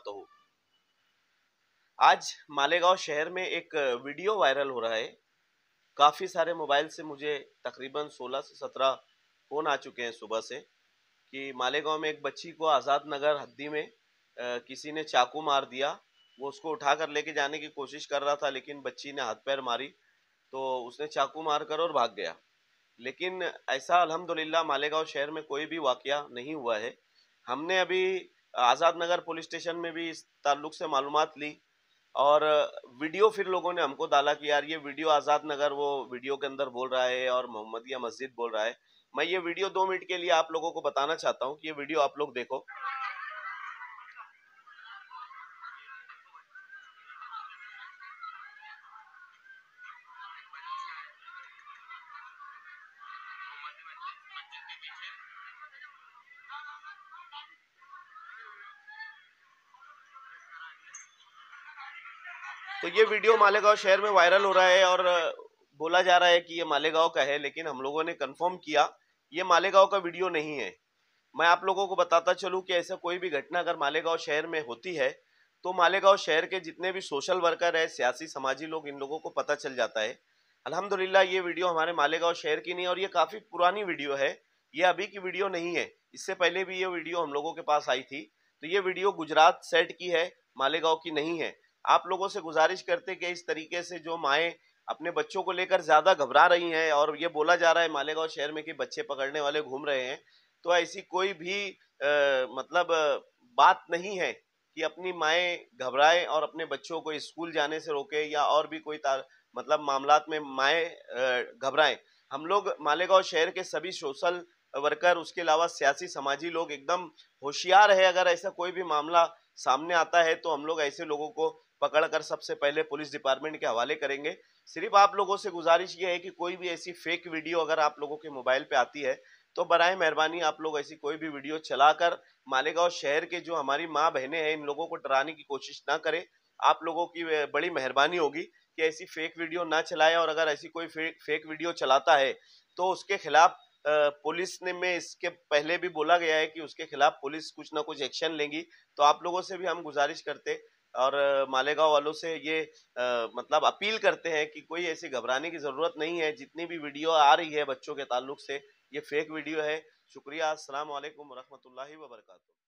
बताता तो हूँ आज मालेगांव शहर में एक वीडियो वायरल हो रहा है काफ़ी सारे मोबाइल से मुझे तकरीबन 16 से 17 फ़ोन आ चुके हैं सुबह से कि मालेगांव में एक बच्ची को आज़ाद नगर हद्दी में आ, किसी ने चाकू मार दिया वो उसको उठा कर लेके जाने की कोशिश कर रहा था लेकिन बच्ची ने हाथ पैर मारी तो उसने चाकू मार कर और भाग गया लेकिन ऐसा अल्हम्दुलिल्लाह मालेगाँव शहर में कोई भी वाक़ नहीं हुआ है हमने अभी आज़ाद नगर पुलिस स्टेशन में भी इस ताल्लुक से मालूम ली और वीडियो फिर लोगों ने हमको डाला कि यार ये वीडियो आज़ाद नगर वो वीडियो के अंदर बोल रहा है और मोहम्मदिया मस्जिद बोल रहा है मैं ये वीडियो दो मिनट के लिए आप लोगों को बताना चाहता हूँ कि ये वीडियो आप लोग देखो तो ये वीडियो मालेगांव शहर में वायरल हो रहा है और बोला जा रहा है कि ये मालेगांव का है लेकिन हम लोगों ने कंफर्म किया ये मालेगांव का वीडियो नहीं है मैं आप लोगों को बताता चलूँ कि ऐसा कोई भी घटना अगर मालेगांव शहर में होती है तो मालेगांव शहर के जितने भी सोशल वर्कर है सियासी समाजी लोग इन लोगों को पता चल जाता है अल्हम्दुलिल्लाह ये वीडियो हमारे मालेगांव शहर की नहीं और ये काफ़ी पुरानी वीडियो है ये अभी की वीडियो नहीं है इससे पहले भी ये वीडियो हम लोगों के पास आई थी तो ये वीडियो गुजरात सेट की है मालेगांव की नहीं है आप लोगों से गुजारिश करते कि इस तरीके से जो माएँ अपने बच्चों को लेकर ज़्यादा घबरा रही हैं और ये बोला जा रहा है मालेगांव शहर में कि बच्चे पकड़ने वाले घूम रहे हैं तो ऐसी कोई भी आ, मतलब बात नहीं है कि अपनी माएँ घबराएं और अपने बच्चों को स्कूल जाने से रोके या और भी कोई मतलब मामला में माएँ घबराएं हम लोग मालेगांव शहर के सभी सोशल वर्कर उसके अलावा सियासी समाजी लोग एकदम होशियार है अगर ऐसा कोई भी मामला सामने आता है तो हम लोग ऐसे लोगों को पकड़कर सबसे पहले पुलिस डिपार्टमेंट के हवाले करेंगे सिर्फ आप लोगों से गुजारिश ये है कि कोई भी ऐसी फेक वीडियो अगर आप लोगों के मोबाइल पे आती है तो बरए मेहरबानी आप लोग ऐसी कोई भी वीडियो चलाकर मालेगांव शहर के जो हमारी माँ बहनें हैं इन लोगों को डराने की कोशिश ना करें आप लोगों की बड़ी मेहरबानी होगी कि ऐसी फेक वीडियो ना चलाए और अगर ऐसी कोई फेक वीडियो चलाता है तो उसके खिलाफ पुलिस ने में इसके पहले भी बोला गया है कि उसके खिलाफ पुलिस कुछ ना कुछ एक्शन लेंगी तो आप लोगों से भी हम गुजारिश करते और मालेगांव वालों से ये आ, मतलब अपील करते हैं कि कोई ऐसी घबराने की ज़रूरत नहीं है जितनी भी वीडियो आ रही है बच्चों के ताल्लुक से ये फेक वीडियो है शुक्रिया असलम वरहमल वरक